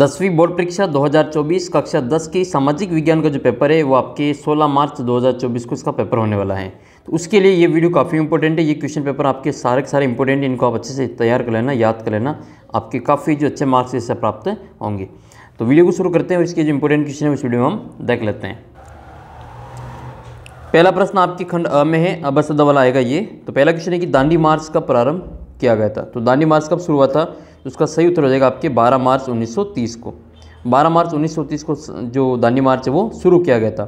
दसवीं बोर्ड परीक्षा 2024 कक्षा 10 की सामाजिक विज्ञान का जो पेपर है वो आपके 16 मार्च 2024 को इसका पेपर होने वाला है तो उसके लिए ये वीडियो काफ़ी इंपॉर्टेंट है ये क्वेश्चन पेपर आपके सारे के सारे इंपॉर्टेंट इनको आप अच्छे से तैयार कर लेना याद कर लेना आपके काफ़ी जो अच्छे मार्क्स इससे प्राप्त होंगे तो वीडियो को शुरू करते हैं और इसके जो इंपॉर्टेंट क्वेश्चन है उस वीडियो में हम देख लेते हैं पहला प्रश्न आपके खंड अ में है अब वाला आएगा ये तो पहला क्वेश्चन है कि दांडी मार्च का प्रारंभ किया गया था तो दांडी मार्च कब शुरू हुआ था तो उसका सही उत्तर हो जाएगा आपके 12 मार्च 1930 को 12 मार्च 1930 को जो दांडी मार्च है वो शुरू किया गया था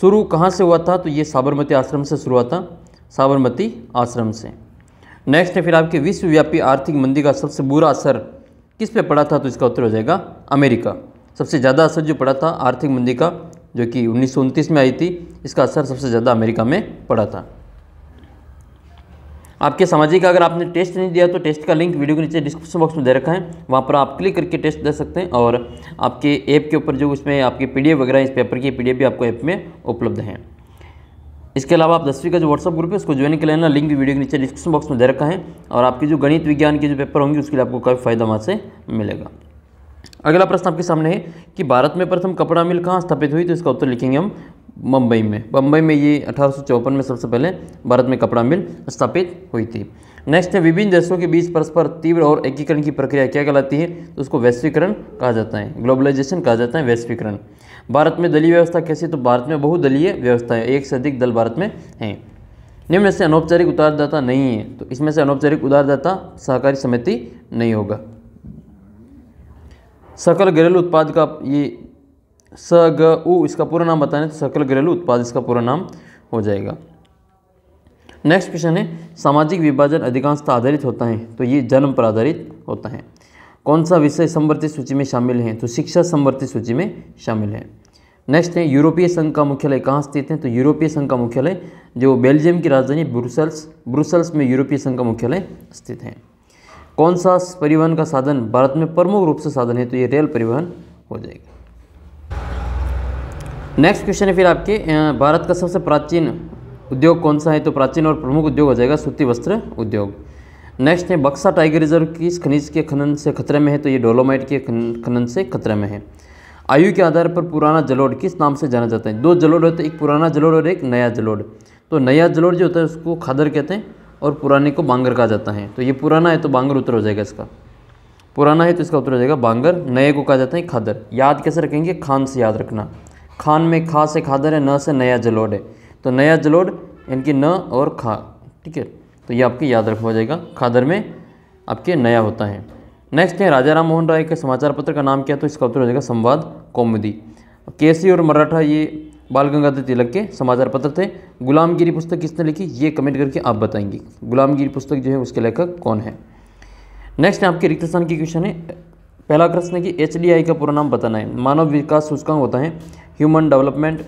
शुरू कहाँ से हुआ था तो ये साबरमती आश्रम से शुरू हुआ था साबरमती आश्रम से नेक्स्ट है फिर आपके विश्वव्यापी आर्थिक मंदी का सबसे बुरा असर किस पे पड़ा था तो इसका उत्तर हो जाएगा अमेरिका सबसे ज़्यादा असर जो पड़ा था आर्थिक मंदी का जो कि उन्नीस में आई थी इसका असर सबसे ज़्यादा अमेरिका में पड़ा था आपके सामाजिक अगर आपने टेस्ट नहीं दिया तो टेस्ट का लिंक वीडियो के नीचे डिस्क्रिप्शन बॉक्स में दे रखा है वहाँ पर आप क्लिक करके टेस्ट दे सकते हैं और आपके ऐप के ऊपर जो उसमें आपकी पी वगैरह इस पेपर की पी भी आपको ऐप में उपलब्ध है इसके अलावा आप दसवीं का जो व्हाट्सअप ग्रुप है उसको ज्वाइन कर लेना लिंक वीडियो के नीचे डिस्क्रिप्शन बॉक्स में दे रखा है और आपकी जो गणित विज्ञान के जो पेपर होंगे उसके लिए आपको काफ़ी फायदा वहाँ से मिलेगा अगला प्रश्न आपके सामने है कि भारत में प्रथम कपड़ा मिल कहाँ स्थापित हुई तो इसका उत्तर लिखेंगे हम बम्बई में बम्बई में ये अठारह में सबसे पहले भारत में कपड़ा मिल स्थापित हुई थी नेक्स्ट है विभिन्न देशों के बीच परस्पर तीव्र और एकीकरण की प्रक्रिया क्या कहलाती है तो उसको वैश्वीकरण कहा जाता है ग्लोबलाइजेशन कहा जाता है वैश्वीकरण भारत में दलीय व्यवस्था कैसी तो भारत में बहुदलीय व्यवस्था है एक से अधिक दल भारत में हैं निम्न से अनौपचारिक उदारदाता नहीं है तो इसमें से अनौपचारिक उदारदाता सहकारी समिति नहीं होगा सकल घरेलू उत्पाद का ये स ग उ इसका पूरा नाम बताने तो सकल घरेलू उत्पाद इसका पूरा नाम हो जाएगा नेक्स्ट क्वेश्चन है सामाजिक विभाजन अधिकांशता तो आधारित होता है तो ये जन्म पर आधारित होता है कौन सा विषय संवर्ती सूची में शामिल है तो शिक्षा संवर्ती सूची में शामिल है नेक्स्ट है यूरोपीय संघ का मुख्यालय कहाँ स्थित है तो यूरोपीय संघ का मुख्यालय जो बेल्जियम की राजधानी ब्रुसल्स ब्रुसल्स में यूरोपीय संघ का मुख्यालय स्थित है कौन सा परिवहन का साधन भारत में प्रमुख रूप से साधन है तो ये रेल परिवहन हो जाएगा नेक्स्ट क्वेश्चन है फिर आपके भारत का सबसे प्राचीन उद्योग कौन सा है तो प्राचीन और प्रमुख उद्योग हो जाएगा सूती वस्त्र उद्योग नेक्स्ट है बक्सा टाइगर रिजर्व किस खनिज के खनन से खतरे में है तो ये डोलोमाइट के खनन से खतरे में है आयु के आधार पर पुराना जलोड किस नाम से जाना जाता है दो जलोड होते हैं एक पुराना जलोड और एक नया जलोड तो नया जलोड जो होता है उसको खादर कहते हैं और पुराने को बांगर कहा जाता है तो ये पुराना है तो बांगर उत्तर हो जाएगा इसका पुराना है तो इसका उत्तर हो जाएगा बांगर नए को कहा जाता है खादर याद कैसे रखेंगे खान से याद रखना खान में खा से खादर है न से नया जलोड है तो नया जलोड इनकी न और खा ठीक है तो ये आपके याद रखा हो जाएगा खादर में आपके नया होता है नेक्स्ट है राजा राम मोहन राय के समाचार पत्र का नाम क्या तो इसका उत्तर हो जाएगा संवाद कौमुदी केसी और मराठा ये बाल गंगाधर तिलक के समाचार पत्र थे गुलामगिरी पुस्तक किसने लिखी ये कमेंट करके आप बताएंगे गुलामगिरी पुस्तक जो है उसके लेखक कौन है नेक्स्ट है आपके रिक्त स्थान की क्वेश्चन है पहला प्रश्न है कि एच का पूरा नाम बताना है मानव विकास सूचकांक होता है ह्यूमन डेवलपमेंट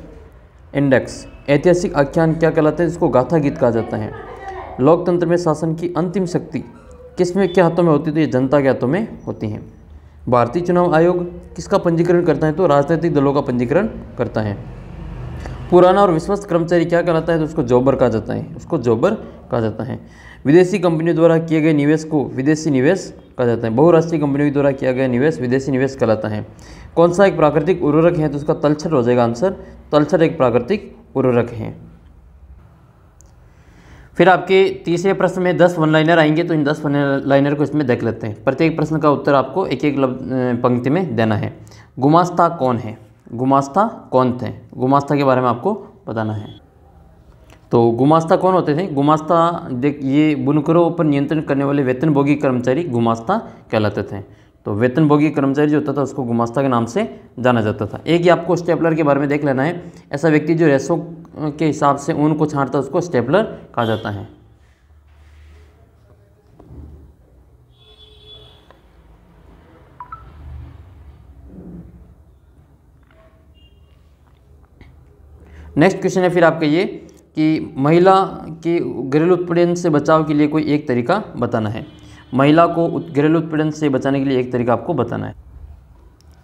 इंडेक्स ऐतिहासिक आख्यान क्या कहलाते हैं जिसको गाथा गीत कहा जाता है लोकतंत्र में शासन की अंतिम शक्ति किस में क्या हाथों में होती है तो ये जनता के हाथों में होती है भारतीय चुनाव आयोग किसका पंजीकरण करता है तो राजनीतिक दलों का पंजीकरण करता है पुराना और विश्वस्त कर्मचारी क्या कहलाता है तो उसको जॉबर कहा जाता है उसको जॉबर कहा जाता है विदेशी कंपनियों द्वारा किए गए निवेश को विदेशी निवेश कहा जाता है बहुराष्ट्रीय कंपनियों द्वारा किया गया निवेश विदेशी निवेश कहलाता है कौन सा एक प्राकृतिक उर्वरक है तो उसका तलछर हो जाएगा आंसर तलछर एक प्राकृतिक उर्वरक है फिर आपके तीसरे प्रश्न में दस वन लाइनर आएंगे तो इन दस वन लाइनर को इसमें देख लेते हैं प्रत्येक प्रश्न का उत्तर आपको एक एक पंक्ति में देना है गुमास्ता कौन है गुमास्ता कौन थे गुमास्ता के बारे में आपको बताना है तो गुमास्ता कौन होते थे गुमास्ता देख ये बुनकरों पर नियंत्रण करने वाले वेतनभोगी कर्मचारी गुमास्ता कहलाते थे तो वेतनभोगी कर्मचारी जो होता था उसको गुमास्ता के नाम से जाना जाता था एक ही आपको स्टेपलर के बारे में देख लेना है ऐसा व्यक्ति जो रेसो के हिसाब से ऊन को छाँटता है उसको स्टेपलर कहा जाता है नेक्स्ट क्वेश्चन है फिर आपका ये कि महिला के घरेलू उत्पीड़न से बचाव के लिए कोई एक तरीका बताना है महिला को घरेलू उत्पीड़न से बचाने के लिए एक तरीका आपको बताना है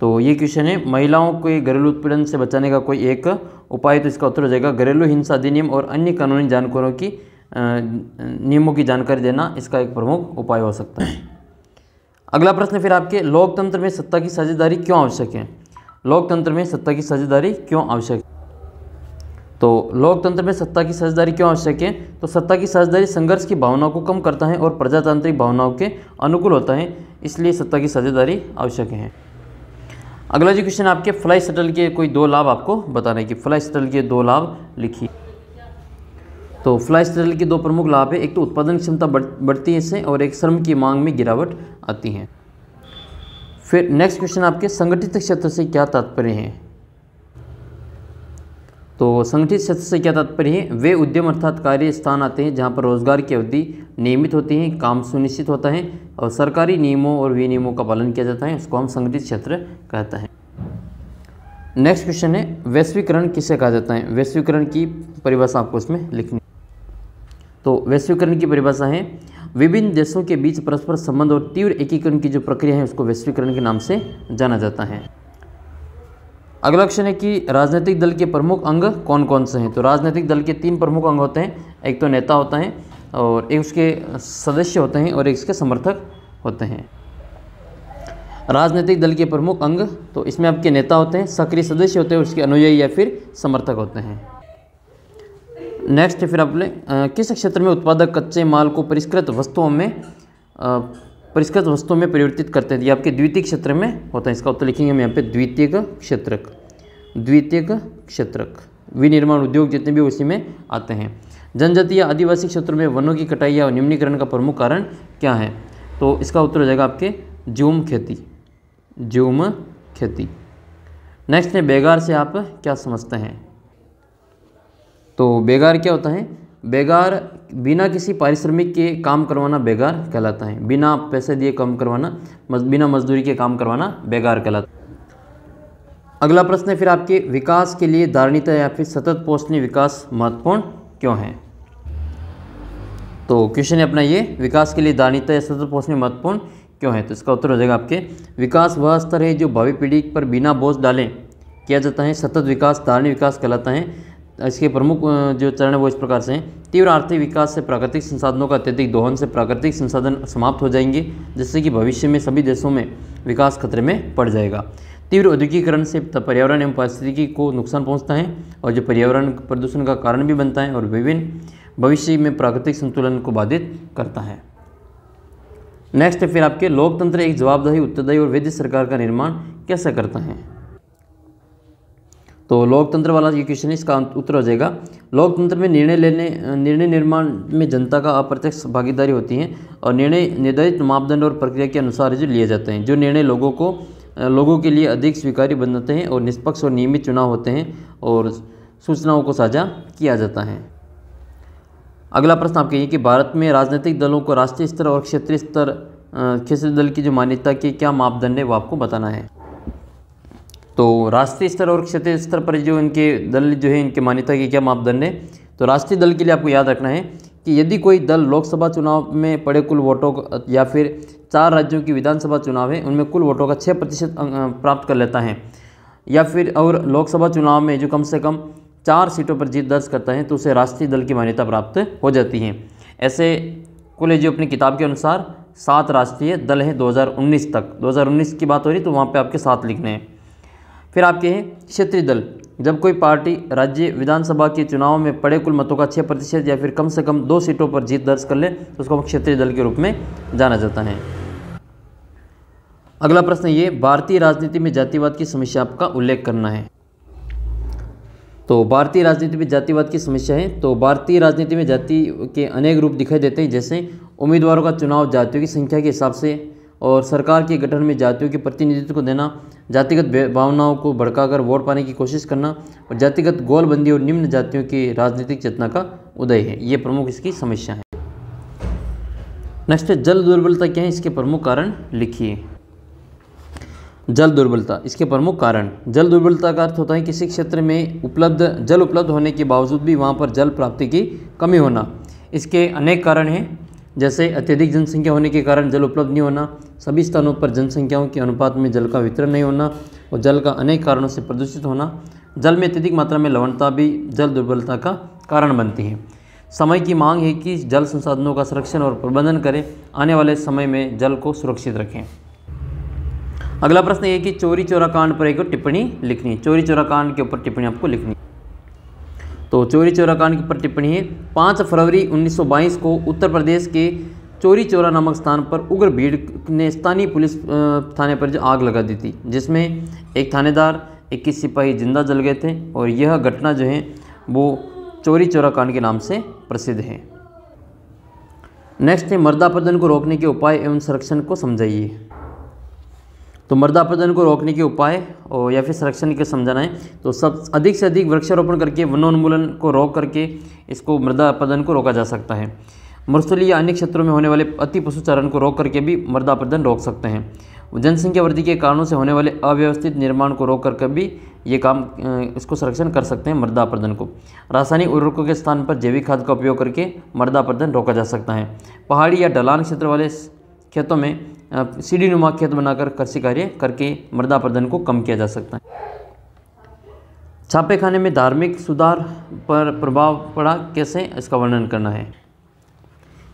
तो ये क्वेश्चन है महिलाओं को घरेलू उत्पीड़न से बचाने का कोई एक उपाय तो इसका उत्तर हो जाएगा घरेलू हिंसा अधिनियम और अन्य कानूनी जानकारों की नियमों की जानकारी देना इसका एक प्रमुख उपाय हो सकता है अगला प्रश्न फिर आपके लोकतंत्र में सत्ता की साझेदारी क्यों आवश्यक है लोकतंत्र में सत्ता की साझेदारी क्यों आवश्यक है तो लोकतंत्र में सत्ता की साझेदारी क्यों आवश्यक है तो सत्ता की साझेदारी संघर्ष की भावनाओं को कम करता है और प्रजातांत्रिक भावनाओं के अनुकूल होता है इसलिए सत्ता की साझेदारी आवश्यक है अगला जो क्वेश्चन आपके फ्लाई सेटल के कोई दो लाभ आपको बताने की फ्लाई शटल के दो लाभ लिखिए तो फ्लाई शटल के दो प्रमुख लाभ है एक तो उत्पादन क्षमता बढ़ती है इससे और एक श्रम की मांग में गिरावट आती है फिर नेक्स्ट क्वेश्चन आपके संगठित क्षेत्र से क्या तात्पर्य है तो संगठित क्षेत्र से क्या तात्पर्य है वे उद्यम अर्थात कार्य स्थान आते हैं जहाँ पर रोजगार की अवधि नियमित होती है काम सुनिश्चित होता है और सरकारी नियमों और विनियमों का पालन किया जाता है उसको हम संगठित क्षेत्र कहते हैं नेक्स्ट क्वेश्चन है वैश्वीकरण किसे कहा जाता है वैश्वीकरण की परिभाषा आपको इसमें लिखनी तो वैश्वीकरण की परिभाषा है विभिन्न देशों के बीच परस्पर संबंध और तीव्र एकीकरण की जो प्रक्रिया है उसको वैश्वीकरण के नाम से जाना जाता है अगला क्वेश्चन है कि राजनीतिक दल के प्रमुख अंग कौन कौन से हैं तो राजनीतिक दल के तीन प्रमुख अंग होते हैं एक तो नेता होता है और एक उसके सदस्य होते हैं और एक उसके समर्थक होते हैं राजनीतिक दल के प्रमुख अंग तो इसमें आपके नेता होते हैं सक्रिय सदस्य होते हैं उसके अनुयायी या फिर समर्थक होते हैं नेक्स्ट फिर आपने किस क्षेत्र में उत्पादक कच्चे माल को परिष्कृत वस्तुओं में और इसका वस्तु में परिवर्तित करते हैं ये आपके द्वितीय क्षेत्र में होता है इसका उत्तर लिखेंगे हम यहाँ पे द्वितीय क्षेत्रक द्वितीय क्षेत्रक विनिर्माण उद्योग जितने भी उसी में आते हैं जनजातीय आदिवासी क्षेत्रों में वनों की कटाई या निम्नीकरण का प्रमुख कारण क्या है तो इसका उत्तर हो जाएगा आपके जूम खेती जूम खेती नेक्स्ट है बेगार से आप क्या समझते हैं तो बेगार क्या होता है बेगार बिना किसी पारिश्रमिक के काम करवाना बेगार कहलाता है बिना पैसे दिए काम करवाना बिना मजदूरी के काम करवाना बेगार कहलाता है अगला प्रश्न है फिर आपके विकास के लिए धारणीता या फिर सतत पोषणीय विकास महत्वपूर्ण क्यों है तो क्वेश्चन है अपना ये विकास के लिए धारणीता या सतत पोषणीय महत्वपूर्ण क्यों है तो इसका उत्तर हो जाएगा आपके विकास वह स्तर है जो भावी पीढ़ी पर बिना बोझ डालें किया जाता है सतत विकास धारणी विकास कहलाता है इसके प्रमुख जो चरण है वो इस प्रकार से हैं तीव्र आर्थिक विकास से प्राकृतिक संसाधनों का अत्यधिक दोहन से प्राकृतिक संसाधन समाप्त हो जाएंगे जिससे कि भविष्य में सभी देशों में विकास खतरे में पड़ जाएगा तीव्र औद्योगिकरण से पर्यावरण एवं पारिस्थितिकी को नुकसान पहुँचता है और जो पर्यावरण प्रदूषण का कारण भी बनता है और विभिन्न भविष्य में प्राकृतिक संतुलन को बाधित करता है नेक्स्ट फिर आपके लोकतंत्र एक जवाबदाही उत्तरदायी और वैध सरकार का निर्माण कैसे करता है तो लोकतंत्र वाला ये क्वेश्चन है इसका उत्तर हो जाएगा लोकतंत्र में निर्णय लेने निर्णय निर्माण में जनता का अप्रत्यक्ष भागीदारी होती है और निर्णय निर्धारित मापदंड और प्रक्रिया के अनुसार जो लिए जाते हैं जो निर्णय लोगों को लोगों के लिए अधिक स्वीकार्य बनाते हैं और निष्पक्ष और नियमित चुनाव होते हैं और सूचनाओं को साझा किया जाता है अगला प्रश्न आपके ये कि भारत में राजनीतिक दलों को राष्ट्रीय स्तर और क्षेत्रीय स्तर क्षेत्रीय दल की जो मान्यता की क्या मापदंड है वो आपको बताना है तो राष्ट्रीय स्तर और क्षेत्रीय स्तर पर जो इनके दल जो है इनके मान्यता के क्या मापदंड है तो राष्ट्रीय दल के लिए आपको याद रखना है कि यदि कोई दल लोकसभा चुनाव में पड़े कुल वोटों या फिर चार राज्यों की विधानसभा चुनाव है उनमें कुल वोटों का छः प्रतिशत प्राप्त कर लेता है या फिर और लोकसभा चुनाव में जो कम से कम चार सीटों पर जीत दर्ज करता है तो उसे राष्ट्रीय दल की मान्यता प्राप्त हो जाती है ऐसे कुल जो अपनी किताब के अनुसार सात राष्ट्रीय दल हैं 2019 तक 2019 की बात हो रही तो वहाँ पे आपके साथ लिखने हैं फिर आपके हैं क्षेत्रीय दल जब कोई पार्टी राज्य विधानसभा के चुनाव में पड़े कुल मतों का छः प्रतिशत या फिर कम से कम दो सीटों पर जीत दर्ज कर ले तो उसको हम क्षेत्रीय दल के रूप में जाना जाता है अगला प्रश्न ये भारतीय राजनीति में जातिवाद की समस्या आपका उल्लेख करना है तो भारतीय राजनीति में जातिवाद की समस्या है तो भारतीय राजनीति में जाति के अनेक रूप दिखाई देते हैं जैसे उम्मीदवारों का चुनाव जातियों की संख्या के हिसाब से और सरकार के गठन में जातियों के प्रतिनिधित्व को देना जातिगत भावनाओं को भड़काकर वोट पाने की कोशिश करना और जातिगत गोलबंदी और निम्न जातियों की राजनीतिक चेतना का उदय है ये प्रमुख इसकी समस्या है नेक्स्ट जल दुर्बलता क्या है इसके प्रमुख कारण लिखिए जल दुर्बलता इसके प्रमुख कारण जल दुर्बलता का अर्थ होता है किसी क्षेत्र में उपलब्ध जल उपलब्ध होने के बावजूद भी वहाँ पर जल प्राप्ति की कमी होना इसके अनेक कारण हैं जैसे अत्यधिक जनसंख्या होने के कारण जल उपलब्ध नहीं होना सभी स्थानों पर जनसंख्याओं के अनुपात में जल का वितरण नहीं होना और जल का अनेक कारणों से प्रदूषित होना जल में अत्यधिक मात्रा में लवणता भी जल दुर्बलता का कारण बनती है समय की मांग है कि जल संसाधनों का संरक्षण और प्रबंधन करें आने वाले समय में जल को सुरक्षित रखें अगला प्रश्न ये कि चोरी चोरा कांड पर एक टिप्पणी लिखनी चोरी चोरा कांड के ऊपर टिप्पणी आपको लिखनी तो चोरी चोरा कांड की पर टिप्पणी है पाँच फरवरी 1922 को उत्तर प्रदेश के चोरी चोरा नामक स्थान पर उग्र भीड़ ने स्थानीय पुलिस थाने पर आग लगा दी थी जिसमें एक थानेदार इक्कीस सिपाही जिंदा जल गए थे और यह घटना जो है वो चोरी चोरा कांड के नाम से प्रसिद्ध है नेक्स्ट है मर्दा को रोकने के उपाय एवं संरक्षण को समझाइए तो मृदा को रोकने के उपाय और या फिर संरक्षण के समझना है तो सब अधिक से अधिक वृक्षारोपण करके वनोन्मूलन को रोक करके इसको मृदा को रोका जा सकता है मरुस्थली या अन्य क्षेत्रों में होने वाले अति पशु चरण को रोक करके भी मृदा रोक सकते हैं जनसंख्या वृद्धि के कारणों से होने वाले अव्यवस्थित निर्माण को रोक करके भी ये काम इसको संरक्षण कर सकते हैं मृदा को रासायनिक उर्वरकों के स्थान पर जैविक खाद का उपयोग करके मृदा रोका जा सकता है पहाड़ी या ढलान क्षेत्र वाले खेतों में सीढ़ी नुमा खेत बनाकर कृषि कार्य करके मृदा प्रदन को कम किया जा सकता है छापेखाने में धार्मिक सुधार पर प्रभाव पड़ा कैसे इसका वर्णन करना है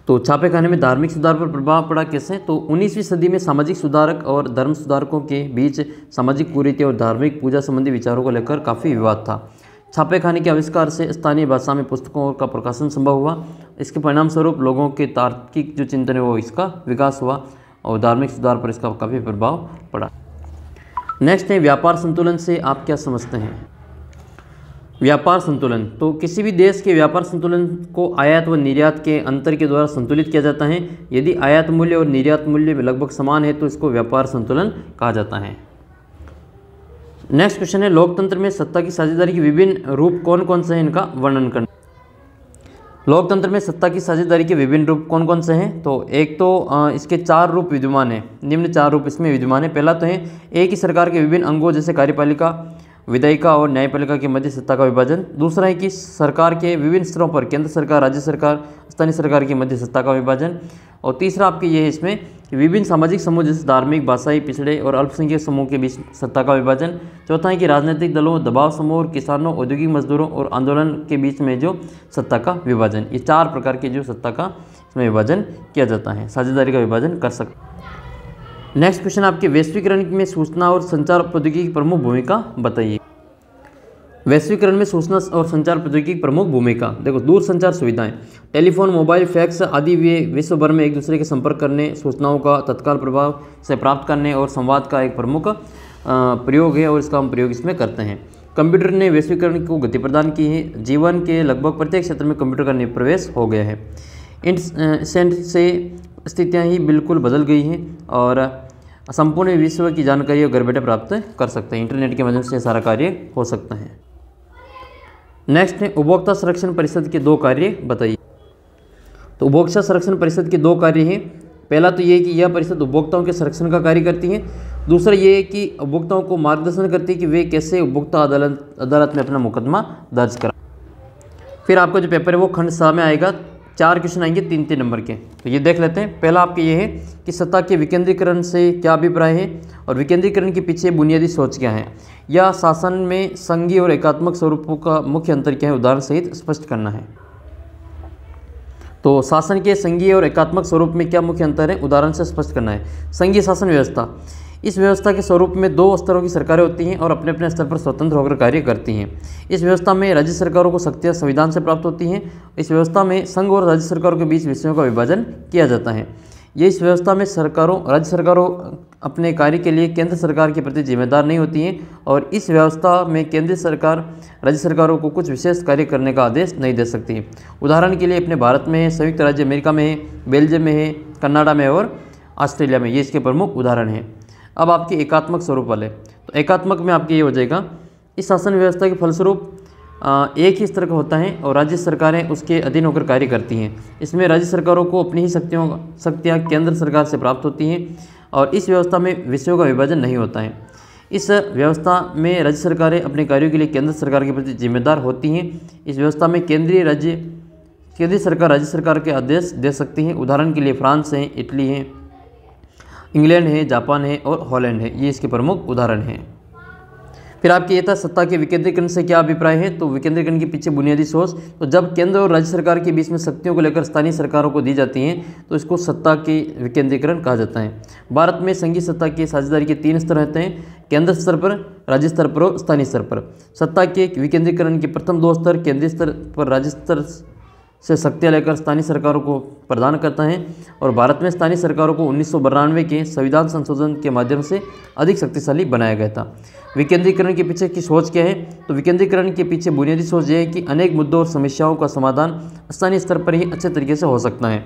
तो छापेखाने में धार्मिक सुधार पर प्रभाव पड़ा कैसे तो 19वीं सदी में सामाजिक सुधारक और धर्म सुधारकों के बीच सामाजिक कुरीति और धार्मिक पूजा संबंधी विचारों को लेकर काफ़ी विवाद था छापे खाने के आविष्कार से स्थानीय भाषा में पुस्तकों का प्रकाशन संभव हुआ इसके परिणाम स्वरूप लोगों के तार्किक जो चिंतन है वो इसका विकास हुआ और धार्मिक सुधार पर इसका काफ़ी प्रभाव पड़ा नेक्स्ट है व्यापार संतुलन से आप क्या समझते हैं व्यापार संतुलन तो किसी भी देश के व्यापार संतुलन को आयात व निर्यात के अंतर के द्वारा संतुलित किया जाता है यदि आयात मूल्य और निर्यात मूल्य लगभग समान है तो इसको व्यापार संतुलन कहा जाता है नेक्स्ट क्वेश्चन है लोकतंत्र में सत्ता की साझेदारी के विभिन्न रूप कौन कौन से हैं इनका वर्णन करना लोकतंत्र में सत्ता की साझेदारी के विभिन्न रूप कौन कौन से हैं तो एक तो इसके चार रूप विद्यमान है निम्न चार रूप इसमें विद्यमान है पहला तो है एक ही सरकार के विभिन्न अंगों जैसे कार्यपालिका विधायिका और न्यायपालिका के मध्य सत्ता का विभाजन दूसरा है कि सरकार के विभिन्न स्तरों पर केंद्र सरकार राज्य सरकार स्थानीय सरकार के मध्य सत्ता का विभाजन और तीसरा आपके ये है इसमें विभिन्न सामाजिक समूह जैसे धार्मिक भाषाई पिछड़े और अल्पसंख्यक समूह के बीच सत्ता का विभाजन चौथा है कि राजनीतिक दलों दबाव समूह और किसानों औद्योगिक मजदूरों और आंदोलन के बीच में जो सत्ता का विभाजन ये चार प्रकार के जो सत्ता का इसमें विभाजन किया जाता है साझेदारी का विभाजन कर सकते नेक्स्ट क्वेश्चन आपके वैश्वीकरण में सूचना और संचार प्रौद्योगिकी की प्रमुख भूमिका बताइए वैश्वीकरण में सूचना और संचार प्रौद्योगिकी की प्रमुख भूमिका देखो दूर संचार सुविधाएं टेलीफोन मोबाइल फैक्स आदि वे विश्व भर में एक दूसरे के संपर्क करने सूचनाओं का तत्काल प्रभाव से प्राप्त करने और संवाद का एक प्रमुख प्रयोग है और इसका हम प्रयोग इसमें करते हैं कंप्यूटर ने वैश्वीकरण को गति प्रदान की है जीवन के लगभग प्रत्येक क्षेत्र में कंप्यूटर का प्रवेश हो गया है इंटेंट से स्थितियाँ ही बिल्कुल बदल गई हैं और संपूर्ण विश्व की जानकारी घर बैठे प्राप्त कर सकते हैं इंटरनेट के माध्यम से सारा कार्य हो सकता है नेक्स्ट है उपभोक्ता संरक्षण परिषद के दो कार्य बताइए तो उपभोक्ता संरक्षण परिषद के दो कार्य हैं पहला तो ये है कि यह परिषद उपभोक्ताओं के संरक्षण का कार्य करती है दूसरा ये है कि उपभोक्ताओं को मार्गदर्शन करती है कि वे कैसे उपभोक्ता अदालत अदालत में अपना मुकदमा दर्ज करा फिर आपका जो पेपर है वो खंड सा में आएगा चार क्वेश्चन आएंगे तीन तीन नंबर के तो ये देख लेते हैं पहला आपके ये है कि सत्ता के विकेंद्रीकरण से क्या अभिप्राय है और विकेंद्रीकरण के पीछे बुनियादी सोच क्या है यह शासन में संघीय और एकात्मक स्वरूपों का मुख्य अंतर क्या है उदाहरण सहित स्पष्ट करना है तो शासन के संघीय और एकात्मक स्वरूप में क्या मुख्य अंतर है उदाहरण से स्पष्ट करना है संघीय शासन व्यवस्था इस व्यवस्था के स्वरूप में दो स्तरों की सरकारें होती हैं और अपने अपने स्तर पर स्वतंत्र होकर कार्य करती हैं इस व्यवस्था में राज्य सरकारों को शक्तियाँ संविधान से प्राप्त होती हैं इस व्यवस्था में संघ और राज्य सरकारों के बीच विषयों का विभाजन किया जाता है ये इस व्यवस्था में सरकारों राज्य सरकारों अपने कार्य के लिए केंद्र सरकार के प्रति जिम्मेदार नहीं होती हैं और इस व्यवस्था में केंद्र सरकार राज्य सरकारों को कुछ विशेष कार्य करने का आदेश नहीं दे सकती उदाहरण के लिए अपने भारत में संयुक्त राज्य अमेरिका में है बेल्जियम में है कनाडा में और ऑस्ट्रेलिया में ये इसके प्रमुख उदाहरण हैं अब आपके एकात्मक स्वरूप वाले तो एकात्मक में आपके ये हो जाएगा इस शासन व्यवस्था के फलस्वरूप एक ही स्तर का होता है और राज्य सरकारें उसके अधीन होकर कार्य करती हैं इसमें राज्य सरकारों को अपनी ही शक्तियों शक्तियाँ केंद्र सरकार से प्राप्त होती हैं और इस व्यवस्था में विषयों का विभाजन नहीं होता है इस व्यवस्था में राज्य सरकारें अपने कार्यों के लिए केंद्र सरकार के प्रति जिम्मेदार होती हैं इस व्यवस्था में केंद्रीय राज्य केंद्रीय सरकार राज्य सरकार के आदेश दे सकती हैं उदाहरण के लिए फ्रांस है इटली है इंग्लैंड है जापान है और हॉलैंड है ये इसके प्रमुख उदाहरण हैं फिर आपके ये था सत्ता के विकेंद्रीकरण से क्या अभिप्राय है तो विकेंद्रीकरण के पीछे बुनियादी सोच तो जब केंद्र और राज्य सरकार के बीच में शक्तियों को लेकर स्थानीय सरकारों को दी जाती हैं तो इसको सत्ता के विकेंद्रीकरण कहा जाता है भारत में संघीय सत्ता के साझेदारी के तीन स्तर रहते हैं केंद्र स्तर पर राज्य स्तर पर और स्थानीय स्तर पर सत्ता के विकेंद्रीकरण के प्रथम दो स्तर केंद्रीय स्तर पर राज्य स्तर से शक्तियाँ लेकर स्थानीय सरकारों को प्रदान करता है और भारत में स्थानीय सरकारों को उन्नीस के संविधान संशोधन के माध्यम से अधिक शक्तिशाली बनाया गया था विकेंद्रीकरण के पीछे की सोच क्या है तो विकेंद्रीकरण के पीछे बुनियादी सोच यह है कि अनेक मुद्दों और समस्याओं का समाधान स्थानीय स्तर पर ही अच्छे तरीके से हो सकता है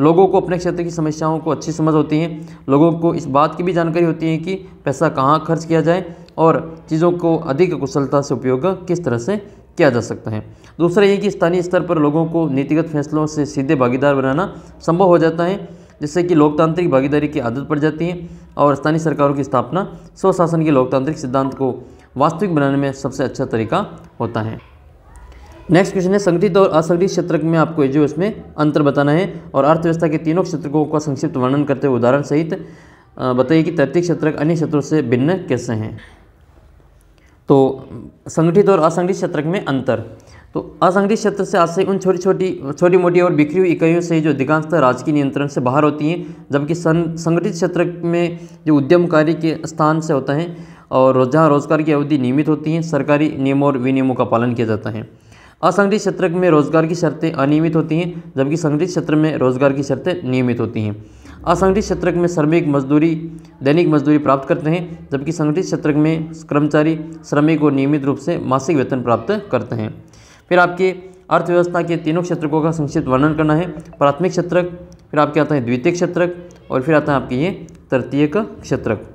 लोगों को अपने क्षेत्र की समस्याओं को अच्छी समझ होती है लोगों को इस बात की भी जानकारी होती है कि पैसा कहाँ खर्च किया जाए और चीज़ों को अधिक कुशलता से उपयोग किस तरह से किया जा सकता है दूसरा ये कि स्थानीय स्तर पर लोगों को नीतिगत फैसलों से सीधे भागीदार बनाना संभव हो जाता है जिससे कि लोकतांत्रिक भागीदारी की आदत पड़ जाती है और स्थानीय सरकारों की स्थापना स्वशासन के लोकतांत्रिक सिद्धांत को वास्तविक बनाने में सबसे अच्छा तरीका होता है नेक्स्ट क्वेश्चन है संगठित और असंगठित क्षेत्र में आपको जो इसमें अंतर बताना है और अर्थव्यवस्था के तीनों क्षेत्रों का संक्षिप्त वर्णन करते हुए उदाहरण सहित बताइए कि तैतीय क्षेत्र अन्य क्षेत्रों से भिन्न कैसे हैं तो संगठित और असंगठित क्षेत्र में अंतर तो असंगठित क्षेत्र से से उन छोटी छोटी छोटी मोटी और बिखरी हुई इकाइयों से जो अधिकांशतः राजकीय नियंत्रण से बाहर होती हैं जबकि संगठित क्षेत्र में जो उद्यम कार्य के स्थान से होता है और जहाँ रोजगार की अवधि नियमित होती हैं सरकारी नियमों और विनियमों का पालन किया जाता है असंगठित क्षेत्र में रोजगार की शर्तें अनियमित होती हैं जबकि संगठित क्षेत्र में रोजगार की शर्तें नियमित होती हैं असंगठित क्षेत्र में श्रमिक मजदूरी दैनिक मजदूरी प्राप्त करते हैं जबकि संगठित क्षेत्र में कर्मचारी श्रमिक और नियमित रूप से मासिक वेतन प्राप्त करते हैं फिर आपके अर्थव्यवस्था के तीनों क्षेत्रों का संक्षिप्त वर्णन करना है प्राथमिक क्षेत्र फिर आपके आता है द्वितीय क्षेत्रक और फिर आता है आपके ये तृतीय क्षेत्रक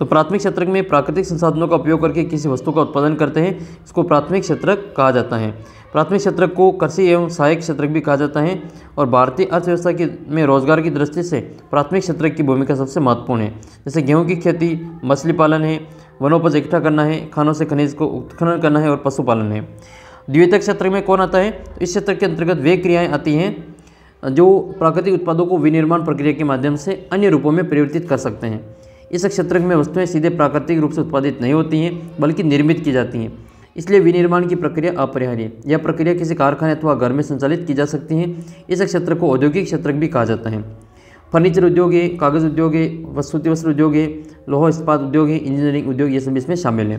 तो प्राथमिक क्षेत्र में प्राकृतिक संसाधनों का उपयोग करके किसी वस्तु का उत्पादन करते हैं इसको प्राथमिक क्षेत्र कहा जाता है प्राथमिक क्षेत्र को कृषि एवं सहायक क्षेत्र भी कहा जाता है और भारतीय अर्थव्यवस्था के में रोजगार की दृष्टि से प्राथमिक क्षेत्र की भूमिका सबसे महत्वपूर्ण है जैसे गेहूँ की खेती मछली पालन है वनोपज इकट्ठा करना है खानों से खनिज को उत्खनन करना है और पशुपालन है द्वितीयक क्षेत्र में कौन आता है तो इस क्षेत्र के अंतर्गत वे क्रियाएं आती हैं जो प्राकृतिक उत्पादों को विनिर्माण प्रक्रिया के माध्यम से अन्य रूपों में परिवर्तित कर सकते हैं इस क्षेत्र में वस्तुएं सीधे प्राकृतिक रूप से उत्पादित नहीं होती हैं बल्कि निर्मित की जाती हैं इसलिए विनिर्माण की प्रक्रिया अपरिहार्य है यह प्रक्रिया किसी कारखाने अथवा घर में संचालित की जा सकती है इस क्षेत्र को औद्योगिक क्षेत्र भी कहा जाता है फर्नीचर उद्योग है कागज़ उद्योग है वस्तुति वस्त्र उद्योग है लोहा इस्पात उद्योग है इंजीनियरिंग उद्योग ये सभी इसमें शामिल हैं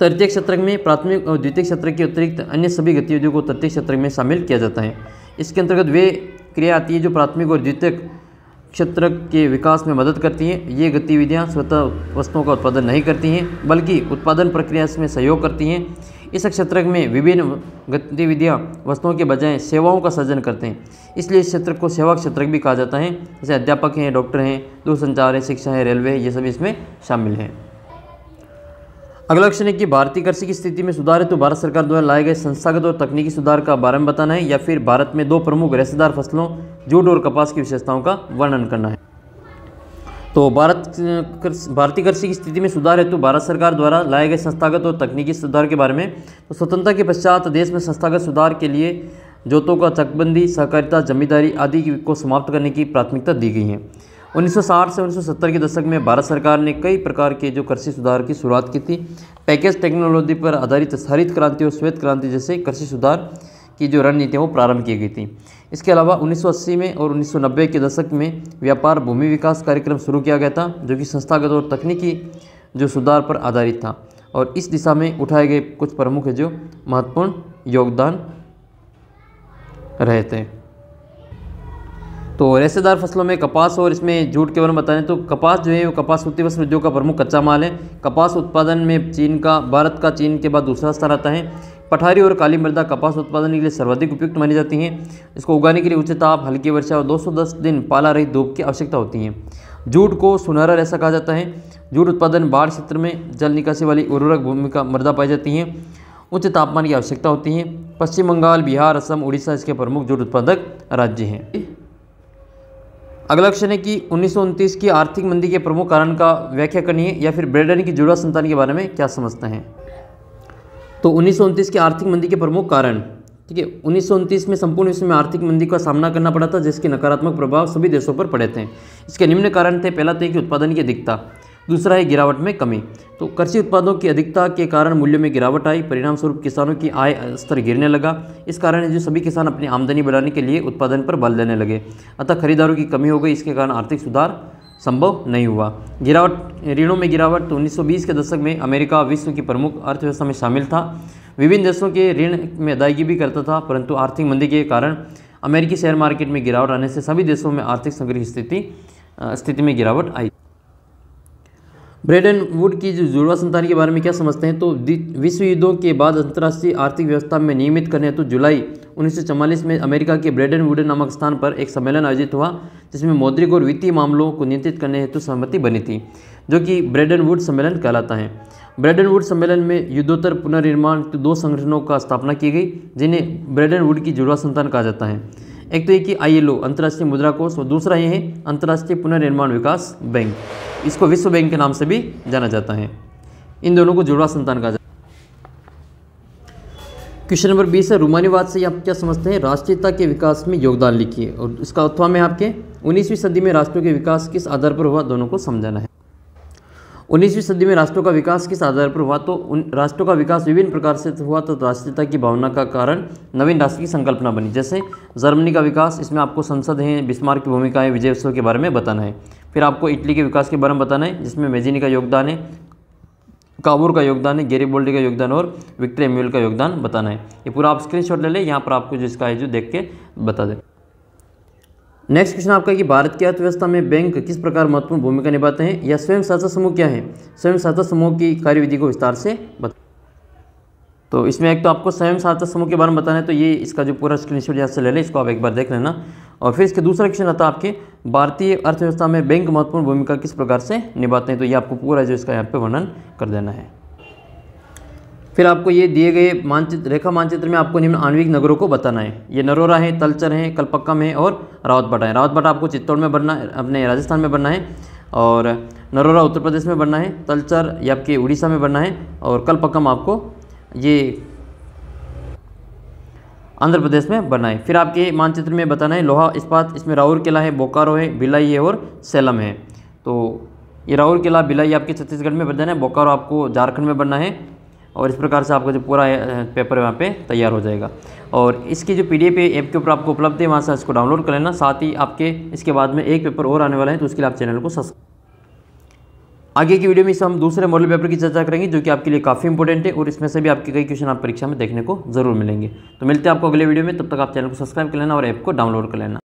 तृतीय क्षेत्र में प्राथमिक और द्वितीय क्षेत्र के अतिरिक्त अन्य सभी गतिविधियों को तृतीय क्षेत्र में शामिल किया जाता है इसके अंतर्गत वे क्रिया आती है जो प्राथमिक और द्वितीय क्षेत्र के विकास में मदद करती हैं ये गतिविधियाँ स्वतः वस्तुओं का उत्पादन नहीं करती हैं बल्कि उत्पादन प्रक्रिया में सहयोग करती हैं इस क्षेत्र में विभिन्न गतिविधियाँ वस्तुओं के बजाय सेवाओं का सृजन करते हैं इसलिए इस क्षेत्र को सेवा क्षेत्र भी कहा जाता है जैसे अध्यापक हैं डॉक्टर हैं दूरसंचार हैं शिक्षा हैं रेलवे ये सब इसमें शामिल हैं अगला क्वेश्चन है कि भारतीय कृषि की स्थिति में सुधार है तो भारत सरकार द्वारा लाए गए संस्थागत और तकनीकी सुधार का बारे में बताना है या फिर भारत में दो प्रमुख रेसेदार फसलों जूट और कपास की विशेषताओं का वर्णन करना है तो भारत भारतीय कृषि की स्थिति में सुधार है तो भारत सरकार द्वारा लाए गए संस्थागत और तकनीकी सुधार के बारे में तो स्वतंत्रता के पश्चात देश में संस्थागत सुधार के लिए जोतों का चकबंदी सहकारिता जमींदारी आदि को समाप्त करने की प्राथमिकता दी गई है 1960 से 1970 के दशक में भारत सरकार ने कई प्रकार के जो कृषि सुधार की शुरुआत की थी पैकेज टेक्नोलॉजी पर आधारित हरित क्रांति और श्वेत क्रांति जैसे कृषि सुधार की जो रणनीतियाँ वो प्रारंभ की गई थी इसके अलावा 1980 में और 1990 के दशक में व्यापार भूमि विकास कार्यक्रम शुरू किया गया था जो कि संस्थागत और तकनीकी जो सुधार पर आधारित था और इस दिशा में उठाए गए कुछ प्रमुख जो महत्वपूर्ण योगदान रहे थे तो रेसेदार फसलों में कपास और इसमें जूट के बारे में बताएं तो कपास जो है वो कपास उत्तरी पश्चिम उद्योग का प्रमुख कच्चा माल है कपास उत्पादन में चीन का भारत का चीन के बाद दूसरा स्थान आता है पठारी और काली मृदा कपास उत्पादन के लिए सर्वाधिक उपयुक्त मानी जाती हैं इसको उगाने के लिए उच्च ताप हल्की वर्षा और 210 दिन पाला रही धूप की आवश्यकता होती है जूट को सुनहरा रेशा कहा जाता है जूट उत्पादन बाढ़ क्षेत्र में जल निकासी वाली उर्वरक भूमि का मृदा पाई जाती है उच्च तापमान की आवश्यकता होती है पश्चिम बंगाल बिहार असम उड़ीसा इसके प्रमुख जूट उत्पादक राज्य हैं अगला क्वेश्चन है कि उन्नीस की आर्थिक मंदी के प्रमुख कारण का व्याख्या करनी है या फिर ब्रेडन की जुड़वा संतान के बारे में क्या समझते हैं तो उन्नीस की आर्थिक मंदी के प्रमुख कारण ठीक है उन्नीस में संपूर्ण विश्व में आर्थिक मंदी का सामना करना पड़ा था जिसके नकारात्मक प्रभाव सभी देशों पर पड़े थे इसके निम्न कारण थे पहला थे तो कि उत्पादन की अधिकता दूसरा है गिरावट में कमी तो कृषि उत्पादों की अधिकता के कारण मूल्य में गिरावट आई परिणामस्वरूप किसानों की आय स्तर गिरने लगा इस कारण जो सभी किसान अपनी आमदनी बढ़ाने के लिए उत्पादन पर बल देने लगे अतः खरीदारों की कमी हो गई इसके कारण आर्थिक सुधार संभव नहीं हुआ गिरावट ऋणों में गिरावट तो 1920 के दशक में अमेरिका विश्व की प्रमुख अर्थव्यवस्था में शामिल था विभिन्न देशों के ऋण में अदायगी भी करता था परंतु आर्थिक मंदी के कारण अमेरिकी शेयर मार्केट में गिरावट आने से सभी देशों में आर्थिक संग्रह स्थिति स्थिति में गिरावट आई ब्रेडन वुड की जो जुड़वा संतान के बारे में क्या समझते हैं तो विश्व युद्धों के बाद अंतर्राष्ट्रीय आर्थिक व्यवस्था में नियमित करने हेतु तो जुलाई उन्नीस में अमेरिका के ब्रेडन वुड नामक स्थान पर एक सम्मेलन आयोजित हुआ जिसमें मौद्रिक और वित्तीय मामलों को नियंत्रित करने हेतु तो सहमति बनी थी जो कि ब्रेडन वुड सम्मेलन कहलाता है ब्रेडन वुड सम्मेलन में युद्धोत्तर पुनर्निर्माण दो संगठनों का स्थापना की गई जिन्हें ब्रेडन वुड की जुड़वा संतान कहा जाता है एक तो ये कि एल अंतर्राष्ट्रीय मुद्रा कोष और दूसरा ये है अंतर्राष्ट्रीय पुनर्निर्माण विकास बैंक इसको विश्व बैंक के नाम से भी जाना जाता है इन दोनों को जुड़वा संतान कहा जाता है क्वेश्चन नंबर बीस है रूमानीवाद से आप क्या समझते हैं राष्ट्रीयता के विकास में योगदान लिखिए और इसका अथवा में आपके उन्नीसवीं सदी में राष्ट्रों के विकास किस आधार पर हुआ दोनों को समझाना है उन्नीसवीं सदी में राष्ट्रों का विकास किस आधार पर हुआ तो उन राष्ट्रों का विकास विभिन्न प्रकार से हुआ तो राष्ट्रीयता की भावना का कारण नवीन राष्ट्र की संकल्पना बनी जैसे जर्मनी का विकास इसमें आपको संसद है बिस्मार की भूमिका है विजय उत्सव के बारे में बताना है फिर आपको इटली के विकास के बारे में बताना है जिसमें मेजिनी का योगदान है काबूर का योगदान है गेरी बोल्डी का योगदान और विक्टर एम्यूल का योगदान बताना है ये पूरा आप स्क्रीनशॉट ले लें यहाँ पर आपको जिसका है जो देख के बता दें नेक्स्ट क्वेश्चन आपका कि भारत की अर्थव्यवस्था में बैंक किस प्रकार महत्वपूर्ण भूमिका निभाते हैं या स्वयं सहायता समूह क्या है स्वयं सहायता समूह की कार्यविधि को विस्तार से बता तो इसमें एक तो आपको स्वयं सहायता समूह के बारे में बताना है तो ये इसका जो पूरा स्क्रीनशॉट यहाँ से ले लें इसको आप एक बार देख लेना और फिर इसके दूसरा क्वेश्चन आता है आपके भारतीय अर्थव्यवस्था में बैंक महत्वपूर्ण भूमिका किस प्रकार से निभाते हैं तो ये आपको पूरा जो इसका यहाँ पर वर्णन कर देना है फिर आपको ये दिए गए मानचित्र रेखा मानचित्र में आपको निम्न आणविक नगरों को बताना है ये नरोरा है तलचर है कलपक्कम है और रावतबाटा है रावतबाटा आपको चित्तौड़ में बनना है अपने राजस्थान में बनना है और नरोरा उत्तर प्रदेश में बनना है तलचर ये आपके उड़ीसा में बनना है और कलपक्कम आपको ये आंध्र प्रदेश में बनना है फिर आपके मानचित्र में बताना है लोहा इस्पात इसमें राउर किला है बोकारो है बिलाई है और सेलम है तो ये राउर किला बिलाई आपके छत्तीसगढ़ में बन जाना है बोकारो आपको झारखंड में बनना है और इस प्रकार से आपका जो पूरा पेपर वहाँ पे तैयार हो जाएगा और इसकी जो पी डी ऐप के ऊपर आपको उपलब्ध है वहाँ से इसको डाउनलोड कर लेना साथ ही आपके इसके बाद में एक पेपर और आने वाला है तो उसके लिए आप चैनल को सब्सक्राइब आगे की वीडियो में हम दूसरे मॉडल पेपर की चर्चा करेंगे जो कि आपके लिए काफ़ी इंपॉर्टेंट है और इसमें से भी आपके कई क्वेश्चन आप परीक्षा में देखने को जरूर मिलेंगे तो मिलते हैं आपको अगले वीडियो में तब तक आप चैनल को सब्सक्राइब कर लेना और ऐप को डाउनलोड कर लेना